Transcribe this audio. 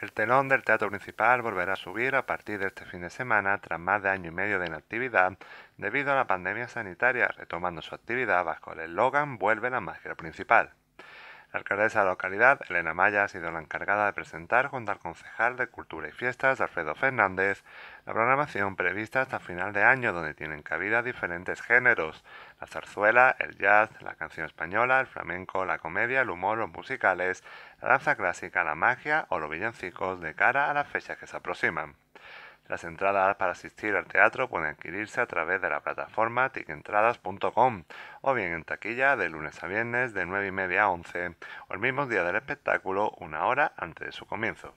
El telón del teatro principal volverá a subir a partir de este fin de semana tras más de año y medio de inactividad debido a la pandemia sanitaria, retomando su actividad bajo el eslogan Vuelve la magia principal. La alcaldesa de la localidad, Elena Maya, ha sido la encargada de presentar junto al concejal de Cultura y Fiestas, Alfredo Fernández, la programación prevista hasta final de año, donde tienen cabida diferentes géneros, la zarzuela, el jazz, la canción española, el flamenco, la comedia, el humor, los musicales, la danza clásica, la magia o los villancicos de cara a las fechas que se aproximan. Las entradas para asistir al teatro pueden adquirirse a través de la plataforma ticketentradas.com o bien en taquilla de lunes a viernes de 9 y media a 11 o el mismo día del espectáculo una hora antes de su comienzo.